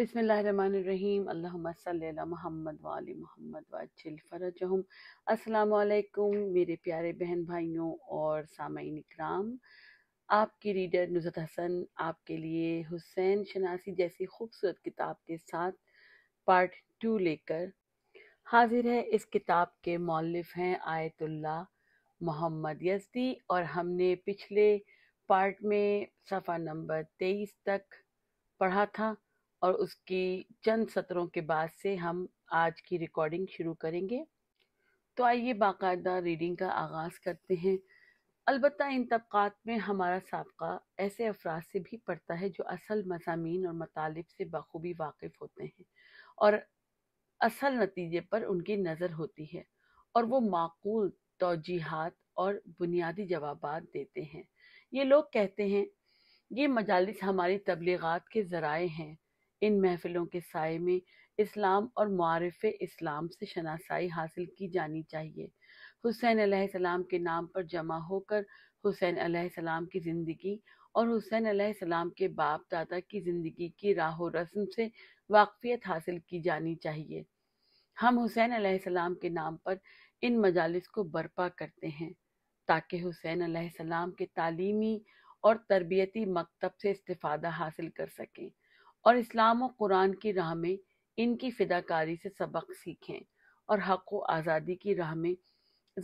बिसमीम अल्लाम महमद वाली मोहम्मद वाजिल फ़रजहम असलकुम मेरे प्यारे बहन भाइयों और सामीन इकराम आपकी रीडर नुजत हसन आपके लिए हुसैन शनासी जैसी खूबसूरत किताब के साथ पार्ट टू लेकर हाजिर है इस किताब के मौलिफ़ हैं आयतुल्ला मोहम्मद यजदी और हमने पिछले पार्ट में सफ़ा नंबर तेईस तक पढ़ा था और उसकी चंद सत्रों के बाद से हम आज की रिकॉर्डिंग शुरू करेंगे तो आइए बाकायदा रीडिंग का आगाज़ करते हैं अलबत् इन तबक़ात में हमारा सबका ऐसे अफराद से भी पड़ता है जो असल मजामी और मतालब से बखूबी वाकिफ़ होते हैं और असल नतीजे पर उनकी नज़र होती है और वो माकूल तोजीहत और बुनियादी जवाब देते हैं ये लोग कहते हैं ये मजालस हमारी तबलीगत के ज़राए हैं इन महफ़िलों के साय में इस्लाम और मारफ़ इस्लाम से शनासाई हासिल की जानी चाहिए हुसैन आसमाम के नाम पर जमा होकर हुसैन आसमाम की ज़िंदगी और हुसैन सलाम के बाप दादा की ज़िंदगी की राह रस्म से वाकफियत हासिल की जानी चाहिए हम हुसैन आसमाम के नाम पर इन मजालस को बर्पा करते हैं ताकि हुसैन आसमाम के तालीमी और तरबियती मकतब से इस्ता हासिल कर सकें और इस्लाम और कुरान की राह में इनकी फ़िदाकारी से सबक सीखें और हक व आज़ादी की राह में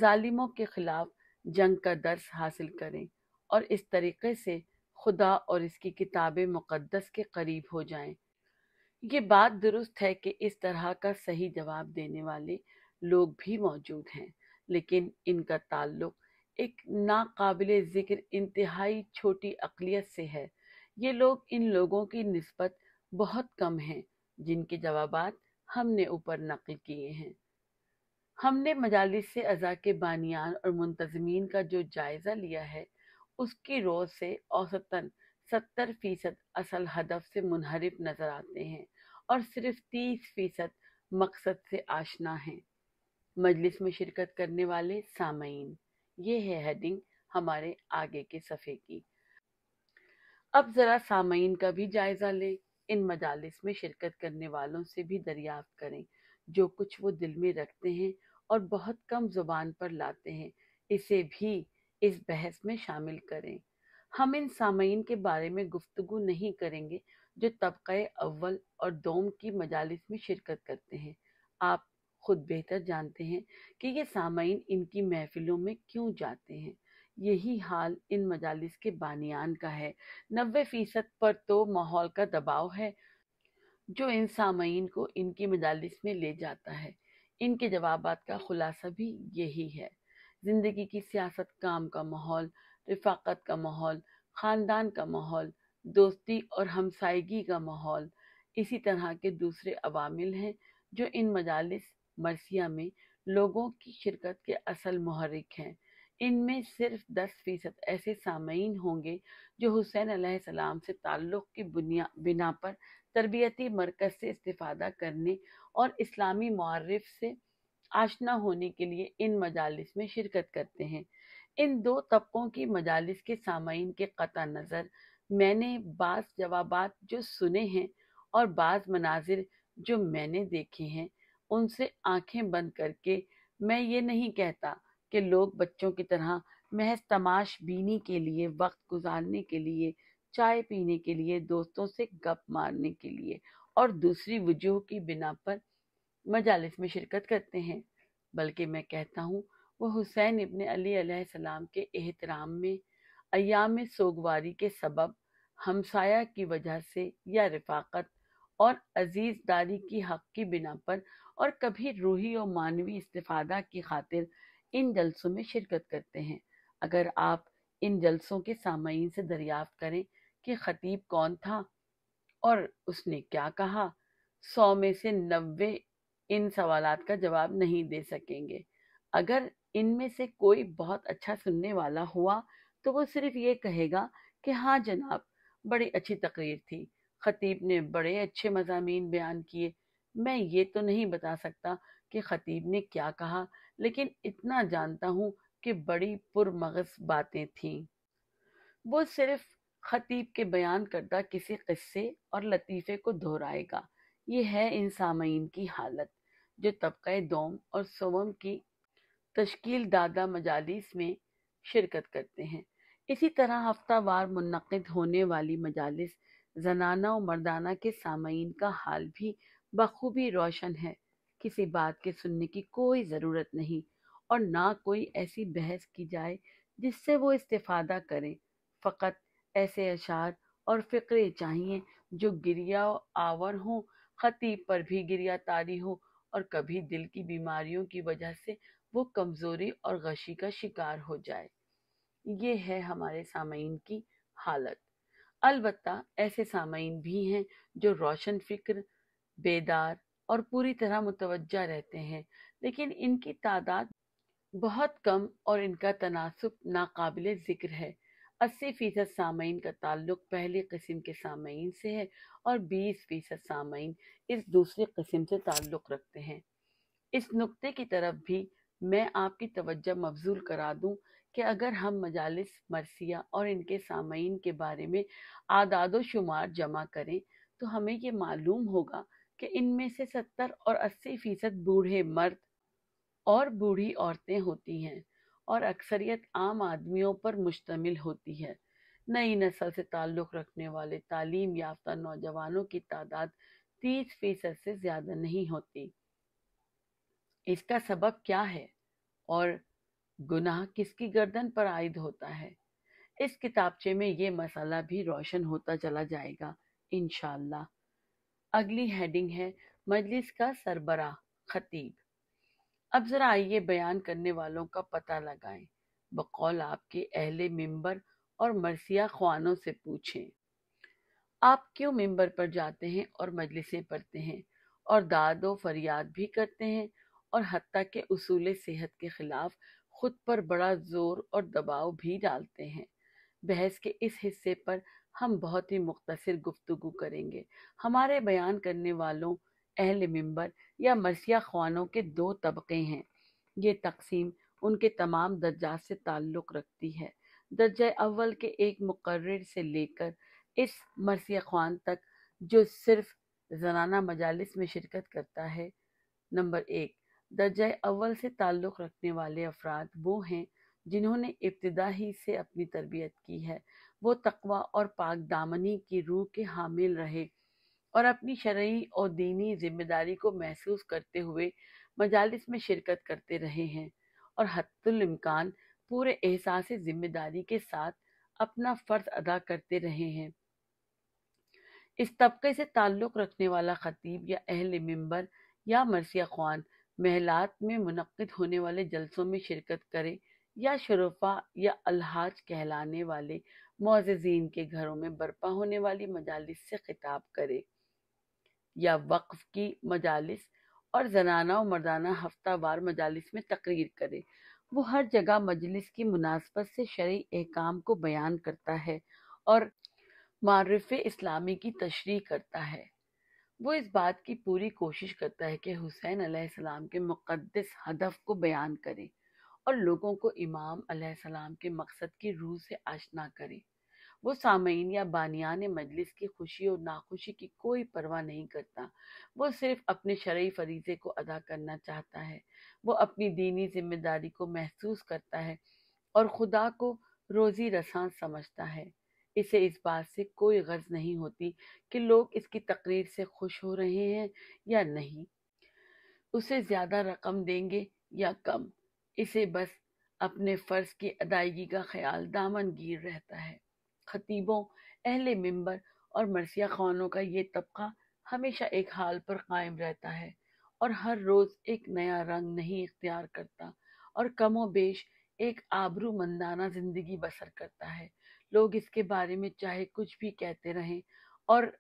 ालिमों के ख़िलाफ़ जंग का दर्स हासिल करें और इस तरीके से खुदा और इसकी किताब मुक़दस के करीब हो जाएं। ये बात दुरुस्त है कि इस तरह का सही जवाब देने वाले लोग भी मौजूद हैं लेकिन इनका ताल्लुक एक नाकबिल ज़िक्र इंतहाई छोटी अकलियत से है ये लोग इन लोगों की नस्बत बहुत कम हैं जिनके जवाब हमने ऊपर नकल किए हैं हमने मजालिस से अज़ा के बानियान और मुंतजमीन का जो जायज़ा लिया है उसकी रोज़ से औसतन सत्तर फ़ीसद असल हदफ से मुनहरफ नज़र आते हैं और सिर्फ तीस फ़ीसद मकसद से आशना हैं मजलिस में शिरकत करने वाले सामीन ये है हेडिंग हमारे आगे के सफ़े की अब ज़रा सामीन का भी जायज़ा लें इन मजालिस में शिरकत करने वालों से भी दरियाफ्त करें जो कुछ वो दिल में रखते हैं और बहुत कम जुबान पर लाते हैं इसे भी इस बहस में शामिल करें हम इन सामीन के बारे में गुफ्तगु नहीं करेंगे जो तबक़े अव्वल और दोम की मजालिस में शिरकत करते हैं आप खुद बेहतर जानते हैं कि ये सामीन इनकी महफिलों में क्यों जाते हैं यही हाल इन मजालिस के बानियान का है नबे फीसद पर तो माहौल का दबाव है जो इन सामीन को इनकी मजालिस में ले जाता है इनके जवाब का खुलासा भी यही है ज़िंदगी की सियासत काम का माहौल रिफाक़त का माहौल ख़ानदान का माहौल दोस्ती और हमसायगी का माहौल इसी तरह के दूसरे अवामिल हैं जो इन मजालस मरसिया में लोगों की शिरकत के असल महरिक हैं इनमें सिर्फ दस फीसद ऐसे सामयीन होंगे जो हुसैन सलाम से ताल्लुक़ की बुनिया बिना पर तरबियती मरकज़ से इस्तेफादा करने और इस्लामी मारफ से आशना होने के लिए इन मजालिस में शिरकत करते हैं इन दो तबकों की मजालिस के सामयीन के क़त नज़र मैंने बाज़ जवाब जो सुने हैं और बाज़ मनाजिर जो मैंने देखे हैं उनसे आंखें बंद करके मैं ये नहीं कहता कि लोग बच्चों की तरह महज तमाश बीनी के लिए वक्त गुजारने के लिए चाय पीने के लिए दोस्तों से गप मारने के लिए और दूसरी वजूह की बिना पर मजालस में शिरकत करते हैं बल्कि मैं कहता हूँ वो हुसैन इबन अलीसम के एहतराम में अयाम सोगवारी के सबब हमसाया की वजह से या रफाकत और अजीजदारी की हक की बिना पर और कभी रूही और मानवी इस्तादा की खातिर इन जलसों में शिरकत करते हैं अगर आप इन जलसों के सामयीन से दरियाफ्त करें कि खतीब कौन था और उसने क्या कहा सौ में से नब्बे इन सवाल का जवाब नहीं दे सकेंगे अगर इनमें से कोई बहुत अच्छा सुनने वाला हुआ तो वो सिर्फ ये कहेगा कि हाँ जनाब बड़ी अच्छी तकरीर थी खतीब ने बड़े अच्छे मजामी बयान किए मैं ये तो नहीं बता सकता कि खतीब ने क्या कहा लेकिन इतना जानता हूँ कि बड़ी पुरमगज बातें थीं वो सिर्फ खतीब के बयान करता किसी किस्से और लतीफ़े को दोहराएगा ये है इन सामीन की हालत जो तबका दोम और सोम की तश्कील दादा मजालिस में शिरकत करते हैं इसी तरह हफ्तावार मुनद होने वाली मजालिस जनाना और मर्दाना के सामीन का हाल भी बखूबी रोशन है किसी बात के सुनने की कोई ज़रूरत नहीं और ना कोई ऐसी बहस की जाए जिससे वो इस्तेफादा करें फ़कत ऐसे अशार और फ़िक्रे चाहिए जो गिरिया आवर हों ख़तीब पर भी गिरिया तारी हो और कभी दिल की बीमारियों की वजह से वो कमज़ोरी और गशी का शिकार हो जाए ये है हमारे सामीन की हालत अलबत् ऐसे सामीन भी हैं जो रोशन फिक्र बेदार और पूरी तरह मुतवजा रहते हैं लेकिन इनकी तादाद बहुत कम और इनका तनासब नाकबिल ज़िक्र है अस्सी फ़ीसद सामीन का ताल्लुक पहली किस्म के सामीन से है और बीस फ़ीसद सामीन इस दूसरी किस्म से ताल्लुक़ रखते हैं इस नुक्ते की तरफ भी मैं आपकी तवज्जो मफजूल करा दूं कि अगर हम मजालस मरसिया और इनके सामीन के बारे में आदाद शुमार जमा करें तो हमें ये मालूम होगा कि इनमें से सत्तर और अस्सी फीसद बूढ़े मर्द और बूढ़ी औरतें होती हैं और अक्सरियत आम आदमियों पर मुश्तमिल होती है नई नस्ल से ताल्लुक़ रखने वाले तालीम याफ्ता नौजवानों की तादाद तीस फीसद से ज़्यादा नहीं होती इसका सबक क्या है और गुनाह किसकी गर्दन पर आयद होता है इस किताबचे में ये मसाला भी रोशन होता चला जाएगा इनशाला अगली हेडिंग है मजलिस का सरबरा खतीब अब ज़रा आइए बयान करने वालों का पता लगाएं बकौल आपके अहले मेंबर और मरसिया ख्वानों से पूछें आप क्यों मेंबर पर जाते हैं और मजलिसें पढ़ते हैं और दादो फरियाद भी करते हैं और हती के असूल सेहत के ख़िलाफ़ खुद पर बड़ा ज़ोर और दबाव भी डालते हैं बहस के इस हिस्से पर हम बहुत ही मुख्तर गुफ्तु करेंगे हमारे बयान करने वालों अहल मंबर या मरसिया खानों के दो तबके हैं ये तकसीम उनके तमाम दर्जात से ताल्लुक़ रखती है दर्ज अव्वल के एक मुकर से लेकर इस मरसिया खान तक जो सिर्फ जनाना मजालस में शिरकत करता है नंबर एक दर्ज अव्वल से ताल्लुक़ रखने वाले अफराद वो हैं जिन्होंने इब्तदा ही से अपनी तरबियत की है वो तकवा और पाक दामनी की रूह के हामिल रहे और अपनी शरयी और दीनी जिम्मेदारी को महसूस करते हुए मजालिस में शिरकत करते रहे हैं और हतुलमकान पूरे एहसास जिम्मेदारी के साथ अपना फ़र्ज अदा करते रहे हैं इस तबके से ताल्लुक़ रखने वाला ख़तीब या अहल मंबर या मरसिया खान महलात में मुनद होने वाले जलसों में शिरकत करे या शरफा या अलहाज कहलाने वाले मोजीन के घरों में बर्पा होने वाली मजालिस से खिताब करे या वक्फ की मजालिस और जनाना और मर्दाना हफ्तावार मजालिस में तकरीर करे वो हर जगह मजलिस की मुनासबत से शर्य अहकाम को बयान करता है और मारफ इस्लामी की तशरी करता है वो इस बात की पूरी कोशिश करता है कि हुसैन आसमाम के मुक़दस हदफ को बयान करे और लोगों को इमाम आसमाम के मकसद की रूह से आशना करे वो सामीन या बानियान मजलिस की खुशी और नाखुशी की कोई परवाह नहीं करता वो सिर्फ अपने शर्य फरीज़े को अदा करना चाहता है वो अपनी दीनी जिम्मेदारी को महसूस करता है और खुदा को रोज़ी रसान समझता है इसे इस बात से कोई गर्ज नहीं होती कि लोग इसकी तकरीर से खुश हो रहे हैं या नहीं उसे ज़्यादा रकम देंगे या कम इसे बस अपने फ़र्ज की अदायगी का ख्याल दामन गिर रहता है खतीबों अहल मंबर और मरसिया खानों का ये तबका हमेशा एक हाल पर कायम रहता है और हर रोज़ एक नया रंग नहीं इख्तियार करता और कम बेश एक आबरू मंदाना ज़िंदगी बसर करता है लोग इसके बारे में चाहे कुछ भी कहते रहें और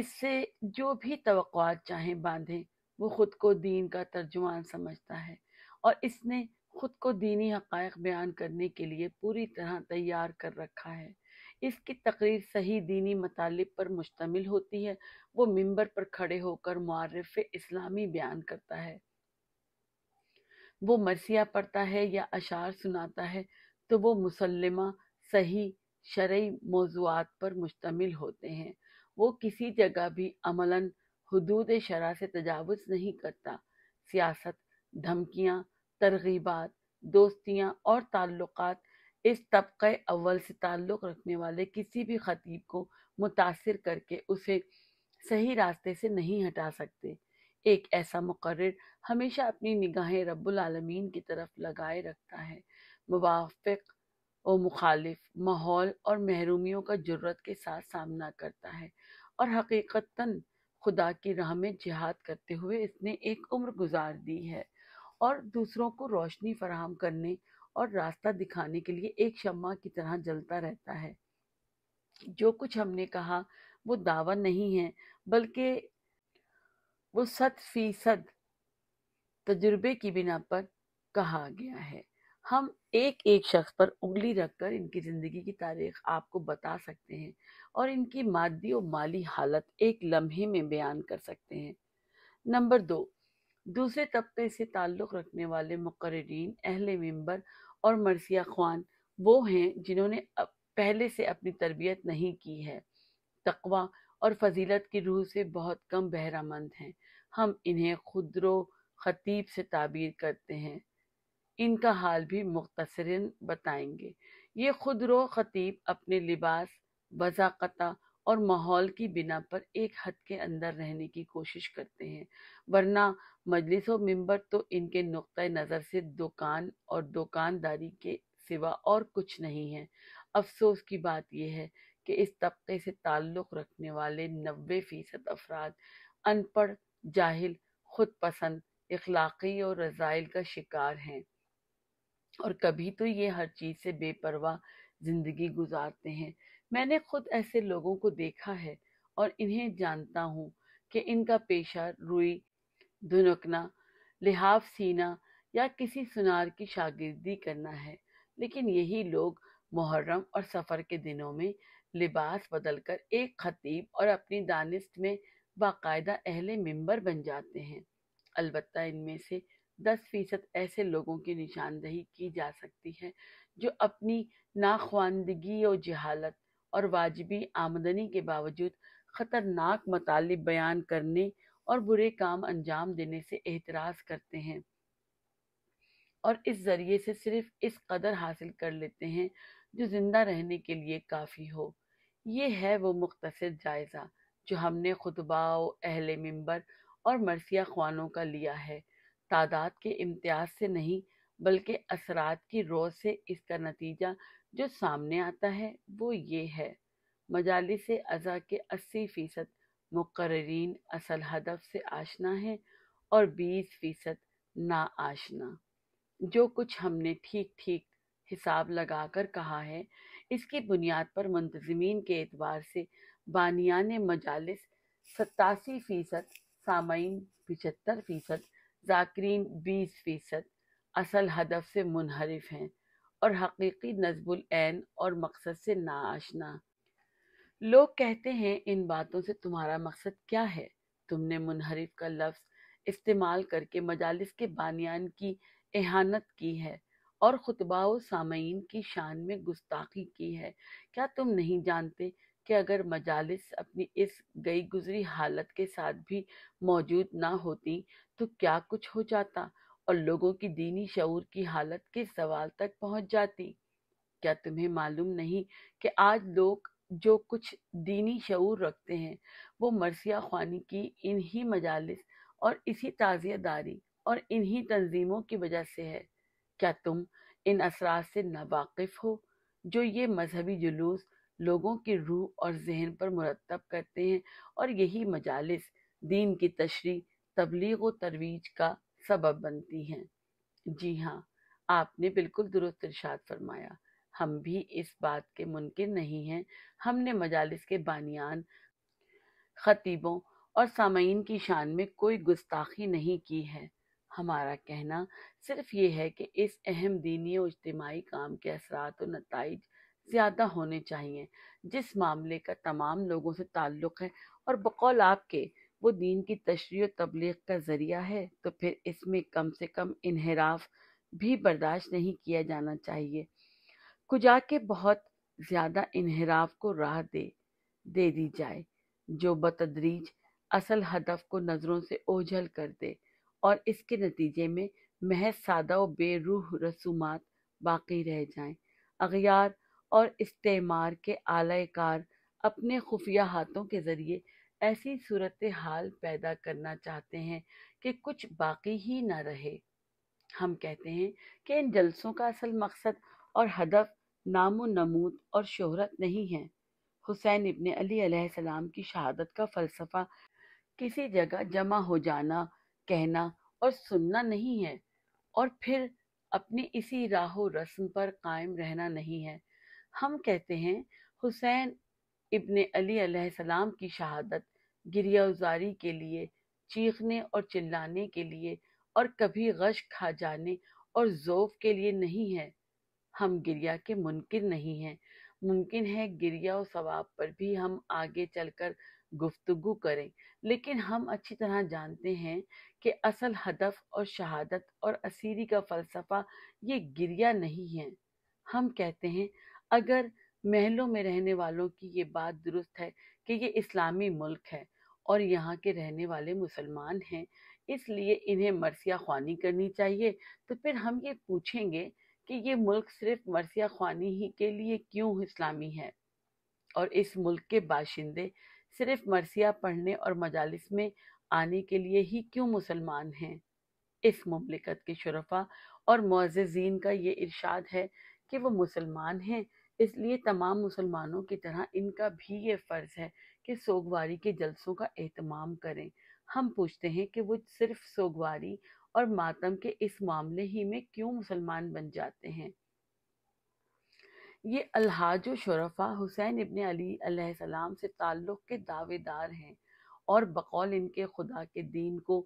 इससे जो भी तो चाहें बांधें वो ख़ुद को दीन का तर्जुमान समझता है और इसने ख़ुद को दीनी हक़ बयान करने के लिए पूरी तरह तैयार कर रखा है इसकी तकरीर सही दीनी मतालब पर मुश्तमिल होती है वो मंबर पर खड़े होकर मुआरफ इस्लामी बयान करता है वो मरसिया पढ़ता है या अशार सुनाता है तो वो मुसलमा सही शर्य मौजूद पर मुश्तमिल होते हैं वो किसी जगह भी अमला हदूद शरा से तजावज़ नहीं करता सियासत धमकियाँ तरगीबात दोस्तियाँ और ताल्लुक इस तबके अव्वल से ताल्लुक़ रखने वाले किसी भी ख़तीब को मुतासर करके उसे सही रास्ते से नहीं हटा सकते एक ऐसा मुकर हमेशा अपनी निगाहें रब्लमीन की तरफ लगाए रखता है मुवाफ़ और मुखालिफ माहौल और महरूमियों का जरूरत के साथ सामना करता है और हकीकता खुदा की राह में जिहाद करते हुए इसने एक उम्र गुजार दी है और दूसरों को रोशनी फराहम करने और रास्ता दिखाने के लिए एक शम्मा की तरह जलता रहता है जो कुछ हमने कहा वो दावा नहीं है बल्कि वो सत फीसद तजुर्बे की बिना पर कहा गया है हम एक एक शख्स पर उंगली रखकर इनकी ज़िंदगी की तारीख आपको बता सकते हैं और इनकी मादी और माली हालत एक लम्हे में बयान कर सकते हैं नंबर दो दूसरे तबके से ताल्लुक़ रखने वाले मुकर्रीन अहले मेंबर और मरसिया ख़वान वो हैं जिन्होंने पहले से अपनी तरबियत नहीं की है तकवा और फजीलत की रूह से बहुत कम बहरामंद हैं हम इन्हें खुदरो खतीब से ताबीर करते हैं इनका हाल भी मुख्तसरन बताएंगे ये खुदरो खतीब अपने लिबास वजाकता और माहौल की बिना पर एक हद के अंदर रहने की कोशिश करते हैं वरना मजलिस मंबर तो इनके नुक़ नज़र से दुकान और दुकानदारी के सिवा और कुछ नहीं है अफसोस की बात यह है कि इस तबके से ताल्लुक़ रखने वाले नबे फ़ीसद अफराद अनपढ़ जाहिल खुद पसंद इखलाकी और रज़ाइल का शिकार हैं और कभी तो ये हर चीज़ से बेपरवाह ज़िंदगी गुजारते हैं मैंने खुद ऐसे लोगों को देखा है और इन्हें जानता हूँ कि इनका पेशा रुई धुनकना लिहाफ सीना या किसी सुनार की शागिर्दी करना है लेकिन यही लोग मुहर्रम और सफ़र के दिनों में लिबास बदलकर एक खतीब और अपनी दानिस्त में बाकायदा अहले मेंबर बन जाते हैं अलबत् इनमें से दस फीसद ऐसे लोगों की निशानदही की जा सकती है जो अपनी नाख्वानदगी और जहालत और वाजबी आमदनी के बावजूद ख़तरनाक मतालब बयान करने और बुरे काम अंजाम देने से एतराज करते हैं और इस जरिए से सिर्फ इस कदर हासिल कर लेते हैं जो ज़िंदा रहने के लिए काफ़ी हो ये है वो मुख्तर जायज़ा जो हमने खुतबाओ अहल मंबर और मरसिया खानों का लिया है तादाद के इम्तियाज से नहीं बल्कि असरात की रोज से इसका नतीजा जो सामने आता है वो ये है मजालिस अज़ा के अस्सी फ़ीसद मुकर्रीन असल हदफ से आशना हैं और 20 फीसद ना आशना जो कुछ हमने ठीक ठीक हिसाब लगाकर कहा है इसकी बुनियाद पर मुंतजमीन के एतबार से बानियान मजालस सतासी फ़ीसद सामीन पचहत्तर फ़ीसद जाकरीन बीस फ़ीसद असल हदफ से मुनहरफ हैं और हकीकी नजबुल और मकसद से ना आशना लोग कहते हैं इन बातों से तुम्हारा मकसद क्या है तुमने मुनहरिफ का लफ्ज इस्तेमाल करके मजालिस के बानियान की एहानत की है और खुतबा सामीन की शान में गुस्ताखी की है क्या तुम नहीं जानते कि अगर मजालिस अपनी इस गई गुजरी हालत के साथ भी मौजूद ना होती तो क्या कुछ हो जाता और लोगों की दीनी शूर की हालत के सवाल तक पहुंच जाती क्या तुम्हें मालूम नहीं कि आज लोग जो कुछ दीनी शूर रखते हैं वो मरसिया खानी की इन्हीं मजालस और इसी ताज़ियादारी और इन्हीं तंजीमों की वजह से है क्या तुम इन असरा से नावाकिफ़ हो जो ये मजहबी जुलूस लोगों की रूह और जहन पर मुरतब करते हैं और यही मजालस दीन की तशरी तबलीग व तरवीज का सबब बनती हैं जी हाँ आपने बिल्कुल दुरुस्त इर्शाद फरमाया हम भी इस बात के मुनकिन नहीं हैं हमने मजालस के बानियान खतीबों और सामीन की शान में कोई गुस्ताखी नहीं की है हमारा कहना सिर्फ ये है कि इस अहम दीनी और इज्तमाही काम के असरात और नतज ज़्यादा होने चाहिए जिस मामले का तमाम लोगों से ताल्लुक़ है और बकौल आपके वो दीन की तशरी तबलीग का ज़रिया है तो फिर इसमें कम से कम इनहराफ भी बर्दाश्त नहीं किया जाना चाहिए कुजा के बहुत ज़्यादा इनहराफ को राह दे दे दी जाए जो बतदरीज असल हदफ को नज़रों से ओझल कर दे और इसके नतीजे में महज सादा और बेरूह रसूमात बाकी रह जाएं अगियार और इस्तेमार के आला कार अपने खुफिया हाथों के ज़रिए ऐसी सूरत हाल पैदा करना चाहते हैं कि कुछ बाकी ही ना रहे हम कहते हैं कि इन जलसों का असल मकसद और हदफ नामो नमूद और शोहरत नहीं है हुसैन इबन अली की शहादत का फ़लसफ़ा किसी जगह जमा हो जाना कहना और सुनना नहीं है और फिर अपनी इसी राहो रस्म पर कायम रहना नहीं है हम कहते हैं हुसैन इबन अली सलाम की शहादत गिरिया उजारी के लिए चीखने और चिल्लाने के लिए और कभी गश खा जाने और जोफ के लिए नहीं है हम गिरिया के मुनकिन नहीं हैं मुमकिन है गिरिया और सवाब पर भी हम आगे चलकर गुफ्तगु करें लेकिन हम अच्छी तरह जानते हैं कि असल हदफ और शहादत और असीरी का फ़लसफ़ा ये गिरिया नहीं है हम कहते हैं अगर महलों में रहने वालों की ये बात दुरुस्त है कि ये इस्लामी मुल्क है और यहाँ के रहने वाले मुसलमान हैं इसलिए इन्हें मरसिया खानी करनी चाहिए तो फिर हम ये पूछेंगे कि ये मुल्क सिर्फ मरसिया खानी ही के लिए क्यों इस्लामी है और इस मुल्क के बाशिंदे सिर्फ मरसिया पढ़ने और मजालस में आने के लिए ही क्यों मुसलमान हैं इस ममलिकत के शरफा और मोजीन का ये इरशाद है कि वो मुसलमान हैं इसलिए तमाम मुसलमानों की तरह इनका भी ये फ़र्ज़ है कि सोगवारी के जलसों का अहतमाम करें हम पूछते हैं कि वो सिर्फ सोगवारी और मातम के इस मामले ही में क्यों मुसलमान बन जाते हैं ये अलहाज शरफा हुसैन इबन अली से ताल्लुक़ के दावेदार हैं और बकौल इनके खुदा के दीन को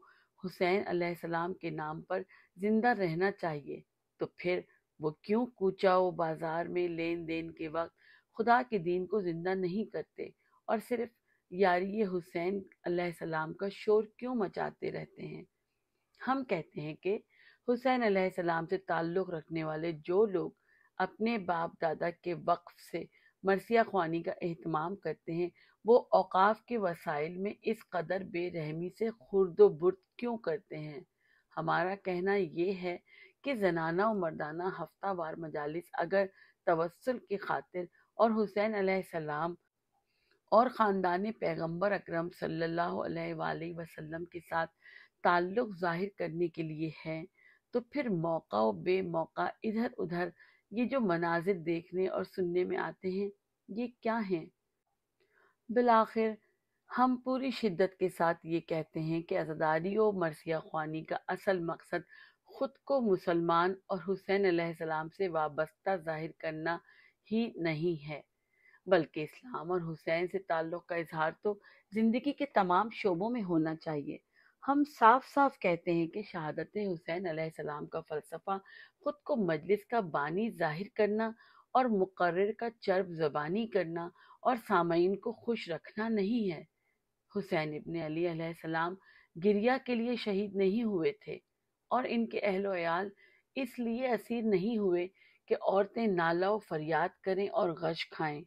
हुसैन सलाम के नाम पर ज़िंदा रहना चाहिए तो फिर वो क्यों कूचाओ बाज़ार में लेन देन के वक्त खुदा के दीन को ज़िंदा नहीं करते और सिर्फ यारी हुसैन सलाम का शोर क्यों मचाते रहते हैं हम कहते हैं कि हुसैन सलाम से ताल्लुक़ रखने वाले जो लोग अपने बाप दादा के वक्फ से मरसिया खानी का अहतमाम करते हैं वो अवकाफ के वसाइल में इस कदर बेरहमी से खुर्द बुर्द क्यों करते हैं हमारा कहना ये है कि जनाना और मर्दाना हफ्ता वार मजालस अगर तवसल की खातिर और हुसैन सलाम और ख़ानदान पैगम्बर अक्रम सल्लल्लाहु अलैहि वसल्लम के साथ ताल्लुक़ ज़ाहिर करने के लिए है तो फिर मौका व बेमौका इधर उधर ये जो मनाजिर देखने और सुनने में आते हैं ये क्या हैं बिलाखिर हम पूरी शिद्दत के साथ ये कहते हैं कि आज़ादारी और मरसिया ख्वानी का असल मकसद ख़ुद को मुसलमान और हुसैन सलाम से वाबस्ता जाहिर करना ही नहीं है बल्कि इस्लाम और हुसैन से ताल्लुक़ का इजहार तो ज़िंदगी के तमाम शोबों में होना चाहिए हम साफ साफ कहते हैं कि शहादत हुसैन सलाम का फ़लसफ़ा ख़ुद को मजलिस का बानी जाहिर करना और मुकर्र का चर्ब जबानी करना और सामीन को खुश रखना नहीं है हुसैन इबन अली सलाम गिरिया के लिए शहीद नहीं हुए थे और इनके अहलोयाल इसलिए असीर नहीं हुए कि औरतें नाला और फरियाद करें और गश खाएं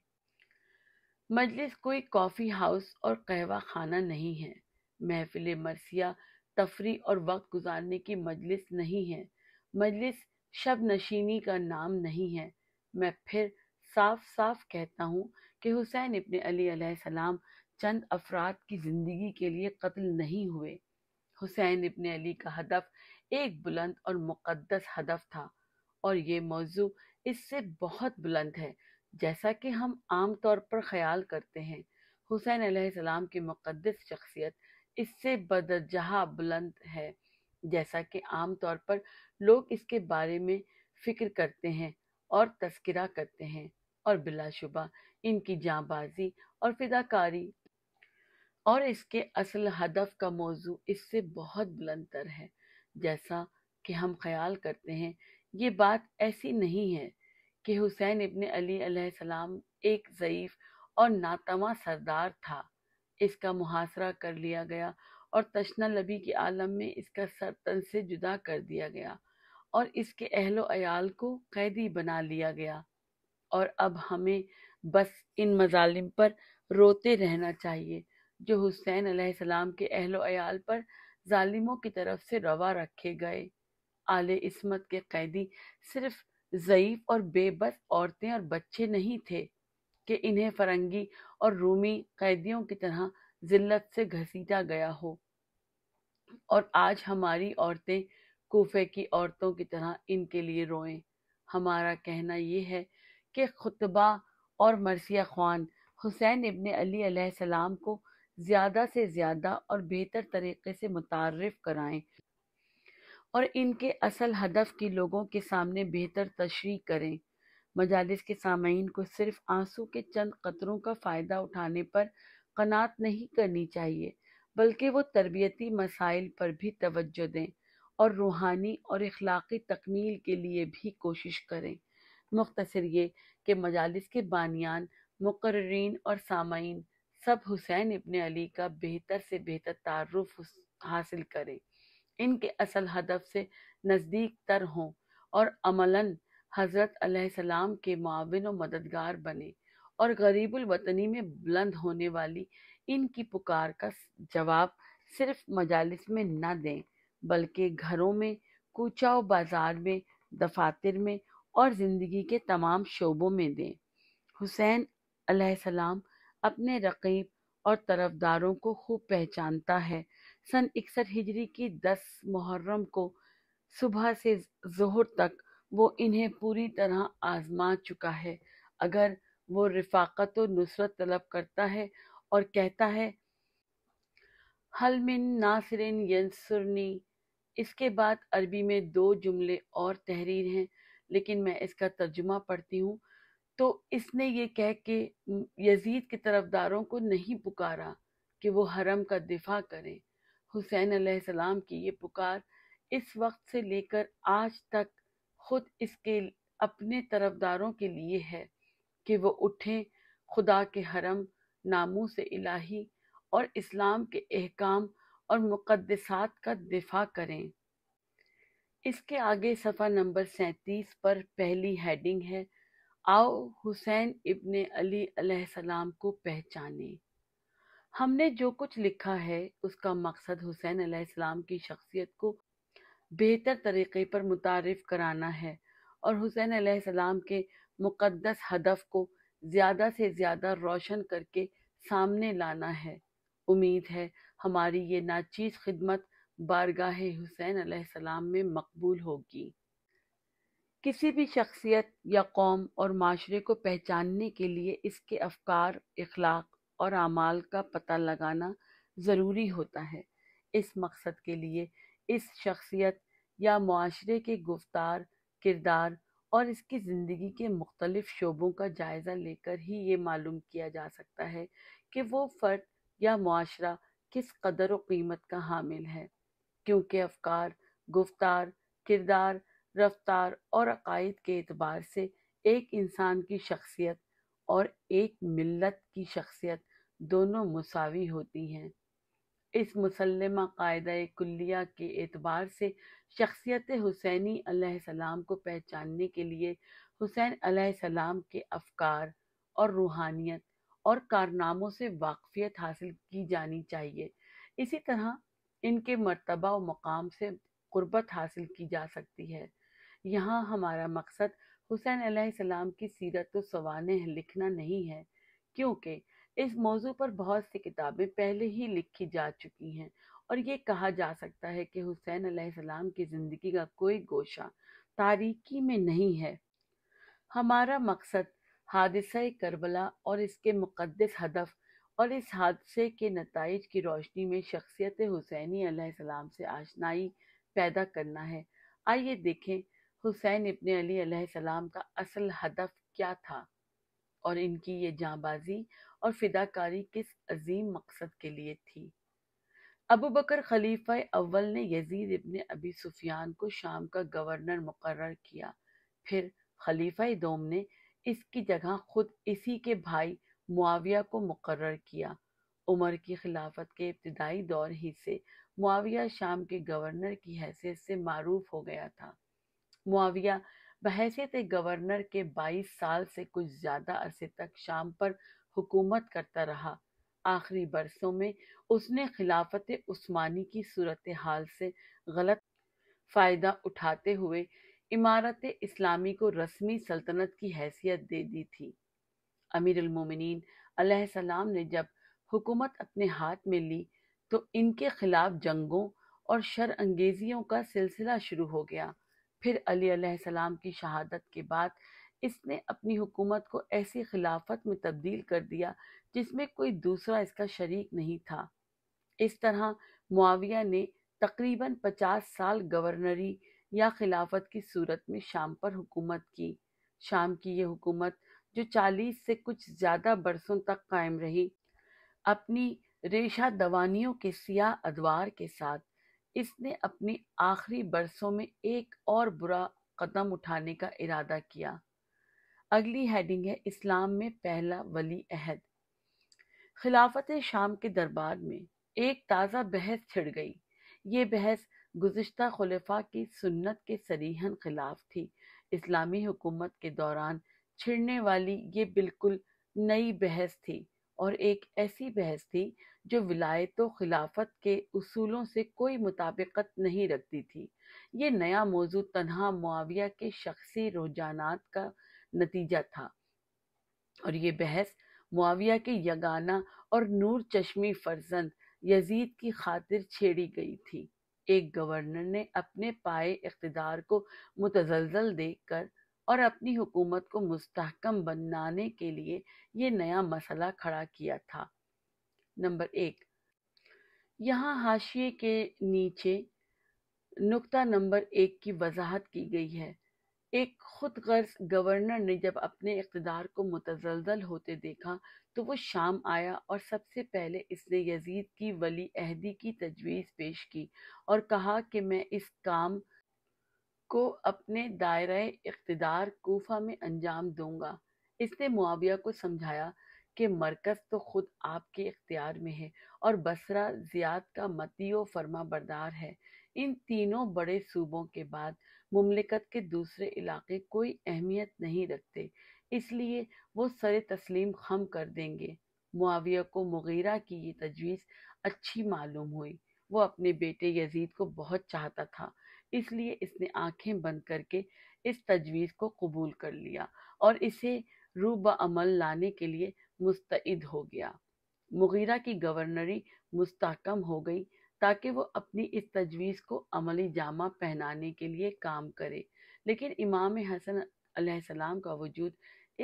मजलिस कोई कॉफ़ी हाउस और कहवा खाना नहीं है महफिल मरसिया तफरी और वक्त गुजारने की मजलिस नहीं है मजलिस शब नशीनी का नाम नहीं है मैं फिर साफ साफ कहता हूँ कि हुसैन इबन अलीसम चंद अफराद की ज़िंदगी के लिए कत्ल नहीं हुए हुसैन इबन अली का हदफ एक बुलंद और मुकदस हदफ था और ये मौजू इससे बहुत बुलंद है जैसा कि हम आम तौर पर ख्याल करते हैं हुसैन सलाम की मुकदस शख्सियत इससे बदरजहा बुलंद है जैसा कि आमतौर पर लोग इसके बारे में फिक्र करते हैं और तस्करा करते हैं और बिलाशुबा इनकी जाबाजी और फिदाकारी और इसके असल हदफ का मौजू इससे बहुत बुलंदतर है जैसा कि हम ख्याल करते हैं ये बात ऐसी नहीं है कि हुसैन इबन अली सलाम एक ज़यीफ़ और नातवा सरदार था इसका मुहासरा कर लिया गया और तशना लबी के आलम में इसका सर तन से जुदा कर दिया गया और इसके अहलो अयाल को कैदी बना लिया गया और अब हमें बस इन मजालिम पर रोते रहना चाहिए जो हुसैन सलाम के अहलो अयाल पर जालिमों की तरफ से रवा रखे गए आले इस्मत के कैदी सिर्फ ज़ईफ़ और बेबस औरतें और बच्चे नहीं थे कि इन्हें फरंगी और रूमी कैदियों की तरह जिल्लत से घसीटा गया हो और आज हमारी औरतें कोफे की औरतों की तरह इनके लिए रोएं हमारा कहना यह है कि खुतबा और मरसिया खान हुसैन इबन अली सलाम को ज़्यादा से ज़्यादा और बेहतर तरीके से मुतारफ़ कराएं और इनके असल हदफ की लोगों के सामने बेहतर तशरी करें मजालिस के सामीन को सिर्फ आंसू के चंद कतरों का फ़ायदा उठाने पर कनात नहीं करनी चाहिए बल्कि वो तरबियती मसाइल पर भी तवज्जो दें और रूहानी और अखलाक़ी तकमील के लिए भी कोशिश करें मुख्तर ये कि मजालस के बानियान मुकर्रीन और सामीन सब हुसैन इबन अली का बेहतर से बेहतर तारफ़ हासिल करें इनके असल हदफ से नज़दीक तर हों और अमलन हज़रत सलाम के माविन व मददगार बने और वतनी में बुलंद होने वाली इनकी पुकार का जवाब सिर्फ मजालिस में न दें बल्कि घरों में कूचा बाज़ार में दफातर में और ज़िंदगी के तमाम शोबों में दें हुसैन सलाम अपने रकीब और तरफदारों को खूब पहचानता है सन इकसठ हिजरी की दस मुहर्रम को सुबह से जहर तक वो इन्हें पूरी तरह आजमा चुका है अगर वो रिफाकत और नुसरत तलब करता है और कहता है हलमिन नासरिन यंसुरनी इसके बाद अरबी में दो जुमले और तहरीर हैं लेकिन मैं इसका तर्जुमा पढ़ती हूँ तो इसने ये कह के यजीद के तरफदारों को नहीं पुकारा कि वो हरम का दिफा करें हुसैन सलाम की ये पुकार इस वक्त से लेकर आज तक खुद इसके अपने तरफदारों के लिए है कि वो उठें खुदा के हरम नामों से इलाही और इस्लाम के अहकाम और मुकदसात का दिफा करें इसके आगे सफ़ा नंबर सैंतीस पर पहली हेडिंग है आओ हुसैन इब्ने अली सलाम को पहचाने हमने जो कुछ लिखा है उसका मकसद हुसैन सलाम की शख्सियत को बेहतर तरीक़े पर मुतारफ़ कराना है और हुसैन आसमाम के मुक़दस हदफ को ज़्यादा से ज़्यादा रोशन करके सामने लाना है उम्मीद है हमारी ये नाचीज़ खिदमत बारगाह हुसैन आसमाम में मकबूल होगी किसी भी शख्सियत या कौम और माशरे को पहचानने के लिए इसके अफकार अखलाक और अमाल का पता लगाना ज़रूरी होता है इस मकसद के लिए इस शख्सियत या माशरे के गुफ्तार किरदार और इसकी ज़िंदगी के मुख्तलिफ शोबों का जायज़ा लेकर ही ये मालूम किया जा सकता है कि वो फ़र्द या माशरा किस कदर व कीमत का हामिल है क्योंकि अफकार गुफ्तार किरदार रफ्तार और अकायद के अतबार से एक इंसान की शख्सियत और एक मिलत की शख्सियत दोनों मसावी होती हैं इस मुसलमा कायद कुल्लिया के एतबार से शख्सियत हुसैनी सलाम को पहचानने के लिए हुसैन सलाम के अफकार और रूहानियत और कारनामों से वाकफियत हासिल की जानी चाहिए इसी तरह इनके मरतबा और मकाम से गुरबत हासिल की जा सकती है यहाँ हमारा मकसद हुसैन सलाम की सीरत सवान लिखना नहीं है क्योंकि इस मौजू पर बहुत सी किताबें पहले ही लिखी जा चुकी हैं और ये कहा जा सकता है कि हुसैन सलाम की ज़िंदगी का कोई गोशा तारीकी में नहीं है हमारा मकसद हादसा करबला और इसके मुकदस हदफ और इस हादसे के नतज की रोशनी में शख्सियत हुसैनी सलाम से आशनाई पैदा करना है आइए देखें हुसैन इबन अली सलाम का असल हदफ क्या था और इनकी ये जाबाजी और फिदाकारी किस अजीम मकसद के लिए थी अबू बकर खलीफा अव्वल ने यजीद इबन अबी सुफियान को शाम का गवर्नर मुकर किया फिर खलीफा दोम ने इसकी जगह खुद इसी के भाई मुआविया को मुकर किया उमर की खिलाफत के इब्तदाई दौर ही से मुआविया शाम के गवर्नर की हैसियत से मारूफ हो गया था मुआविया बहैसियत गवर्नर के 22 साल से कुछ ज़्यादा अरसे तक शाम पर हुकूमत करता रहा आखिरी बरसों में उसने खिलाफत उस्मानी की सूरत हाल से गलत फ़ायदा उठाते हुए इमारत इस्लामी को रस्मी सल्तनत की हैसियत दे दी थी अमीरमिन सलाम ने जब हुकूमत अपने हाथ में ली तो इनके खिलाफ जंगों और शर अंगेजियों का सिलसिला शुरू हो गया फिर अली की शहादत के बाद इसने अपनी हुकूमत को ऐसी खिलाफत में तब्दील कर दिया जिसमें कोई दूसरा इसका शरीक नहीं था इस तरह मुआविया ने तकरीबन 50 साल गवर्नरी या खिलाफत की सूरत में शाम पर हुकूमत की शाम की यह हुकूमत जो 40 से कुछ ज़्यादा बरसों तक कायम रही अपनी रेशा दवानियों के सियाह अदवार के साथ इसने अपने आखिरी बरसों में एक और बुरा कदम उठाने का इरादा किया अगली हेडिंग है इस्लाम में पहला वली अहद खिलाफत शाम के दरबार में एक ताज़ा बहस छिड़ गई ये बहस गुज्त खलफा की सुन्नत के सरीहन खिलाफ थी इस्लामी हुकूमत के दौरान छिड़ने वाली ये बिल्कुल नई बहस थी और एक ऐसी बहस थी जो विलायत खिलाफत के उसूलों से कोई मुताबिकत नहीं रखती थी ये नया मौजू तनहा मुआविया के शख्सी रुझान का नतीजा था और ये बहस मुआविया के यगाना और नूर चश्मी फर्जंद यजीद की खातिर छेड़ी गई थी एक गवर्नर ने अपने पाए इकतदार को मुतजलजल देखकर और अपनी हुकूमत को मुस्तकम बनाने के लिए ये नया मसला खड़ा किया था नंबर एक यहाँ हाशिए के नीचे नुक्ता नंबर एक की वजाहत की गई है एक खुद गर्ज गवर्नर ने जब अपने इकतदार को मुतजलजल होते देखा तो वो शाम आया और सबसे पहले इसने यजीद की वली अहदी की तजवीज़ पेश की और कहा कि मैं इस काम को अपने दायरे इकतदार कोफा में अंजाम दूंगा इसने मुआविया को समझाया कि मरकज़ तो खुद आपके इख्तियार में है और बसरा जियाद का मती व फर्मा बरदार है इन तीनों बड़े सूबों के बाद मुमलिकत के दूसरे इलाके कोई अहमियत नहीं रखते इसलिए वो सर तस्लीम खम कर देंगे मुआविया को मुगीरा की ये तजवीज़ अच्छी मालूम हुई वो अपने बेटे यजीद को बहुत चाहता था इसलिए इसने आंखें बंद करके इस तजवीज़ को कबूल कर लिया और इसे रूब अमल लाने के लिए मुस्तैद हो गया मुगीरा की गवर्नरी मुस्तकम हो गई ताकि वो अपनी इस तजवीज़ को अमली जामा पहनाने के लिए काम करे लेकिन इमाम हसन सलाम का वजूद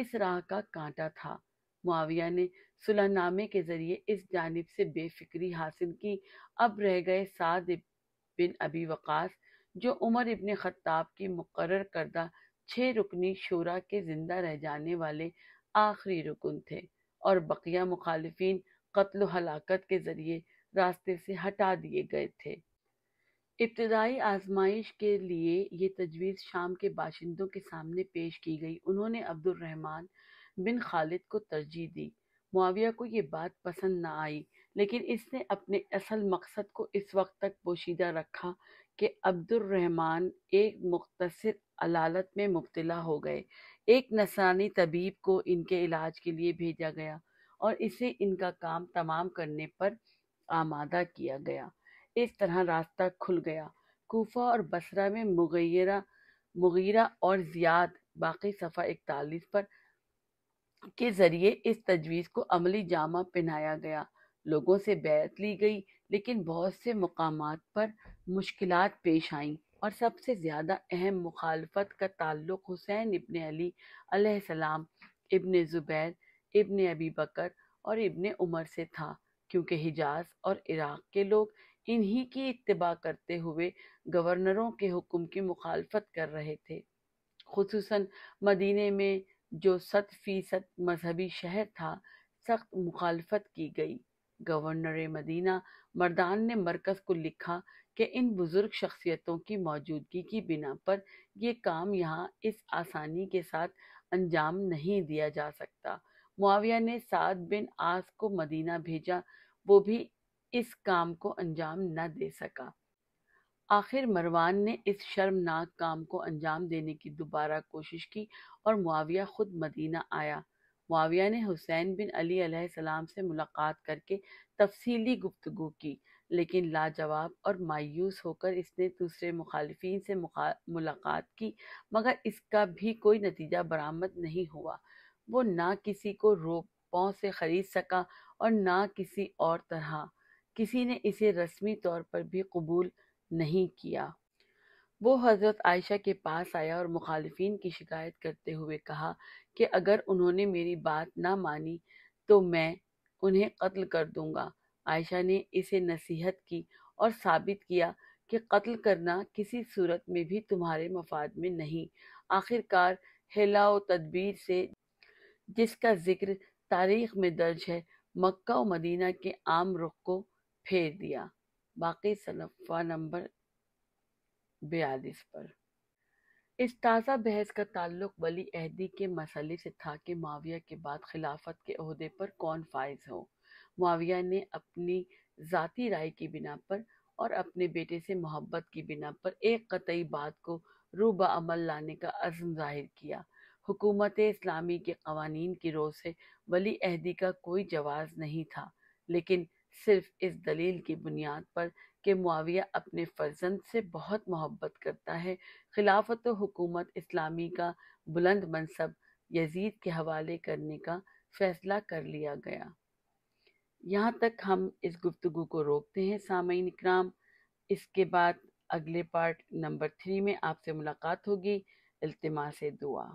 इस राह का कांटा था मुआविया ने सुलहनामे के ज़रिए इस जानब से बेफिक्री हासिल की अब रह गए साद बिन अबी वक़ास जो उमर इबन ख़त्ताब की मुकर करदा छः रुकनी शूरा के ज़िंदा रह जाने वाले आखिरी रुकन थे और बकिया मुखालफी कत्ल हलाकत के ज़रिए रास्ते से हटा दिए गए थे इब्तदाई आजमाइश के लिए ये तजवीज़ शाम के बाशिंदों के सामने पेश की गई उन्होंने अब्दुलरहमान बिन खालिद को तरजीह दी मुआविया को ये बात पसंद ना आई लेकिन इसने अपने असल मकसद को इस वक्त तक पोशीदा रखा कि अब्दुलरहमान एक मुख्तर अलालत में मुबतला हो गए एक नसानी तबीब को इनके इलाज के लिए भेजा गया और इसे इनका काम तमाम करने पर आमादा किया गया इस तरह रास्ता खुल गया कोफा और बसरा में मुगैरा मुगीरा और ज़ियाद बाकी सफ़ा इकतालीस पर के ज़रिए इस तजवीज़ को अमली जामा पहनाया गया लोगों से बैत ली गई लेकिन बहुत से मकाम पर मुश्किल पेश आईं और सबसे ज़्यादा अहम मुखालफत का ताल्लुक हुसैन इबन अलीसम इबन ज़ुबैर इबन अबी बकर और इबन उमर से था क्योंकि हिजाज और इराक़ के लोग इन्हीं की इतबा करते हुए गवर्नरों के हुक्म की मुखालफत कर रहे थे खसूस मदीने में जो सत फ़ीसद मजहबी शहर था सख्त मुखालफत की गई गवर्नर मदीना मर्दान ने मरकज़ को लिखा कि इन बुज़ुर्ग शख्सियतों की मौजूदगी की बिना पर यह काम यहाँ इस आसानी के साथ अंजाम नहीं दिया जा सकता मुआविया ने साद बिन आस को मदीना भेजा वो भी इस काम को अंजाम न दे सका आखिर मरवान ने इस शर्मनाक काम को अंजाम देने की दोबारा कोशिश की और मुआविया खुद मदीना आया मुआविया ने हुसैन बिन अली सलाम से मुलाकात करके तफसीली गुफ्तु की लेकिन लाजवाब और मायूस होकर इसने दूसरे मुखालफी से मुलाकात की मगर इसका भी कोई नतीजा बरामद नहीं हुआ वो ना किसी को पाँव से ख़रीद सका और ना किसी और तरह किसी ने इसे रस्मी तौर पर भी कबूल नहीं किया वो हज़रत आयशा के पास आया और मुखालफी की शिकायत करते हुए कहा कि अगर उन्होंने मेरी बात ना मानी तो मैं उन्हें कत्ल कर दूंगा आयशा ने इसे नसीहत की और साबित किया कि कत्ल करना किसी सूरत में भी तुम्हारे मफाद में नहीं आखिरकार हिलाओ तदबीर से जिसका जिक्र तारीख में दर्ज है मक्का और मदीना के आम रुख को फेर दिया बाकी सलफ़ा नंबर बयालीस पर इस ताज़ा बहस का ताल्लुक वली अहदी के मसले से था कि माविया के बाद खिलाफत के अहदे पर कौन फायज हो माविया ने अपनी ज़ाती राय की बिना पर और अपने बेटे से मोहब्बत की बिना पर एक कतई बात को रूबा अमल लाने का अज़म जाहिर किया हुकूमत इस्लामी के कवानीन की रोज से वली अहदी का कोई जवाब नहीं था लेकिन सिर्फ इस दलील की बुनियाद पर कि मुआविया अपने फर्जंद से बहुत मोहब्बत करता है खिलाफत हुकूमत इस्लामी का बुलंद मनसब यजीद के हवाले करने का फैसला कर लिया गया यहाँ तक हम इस गुफ्तु को रोकते हैं सामयी इकराम इसके बाद अगले पार्ट नंबर थ्री में आपसे मुलाकात होगी से दुआ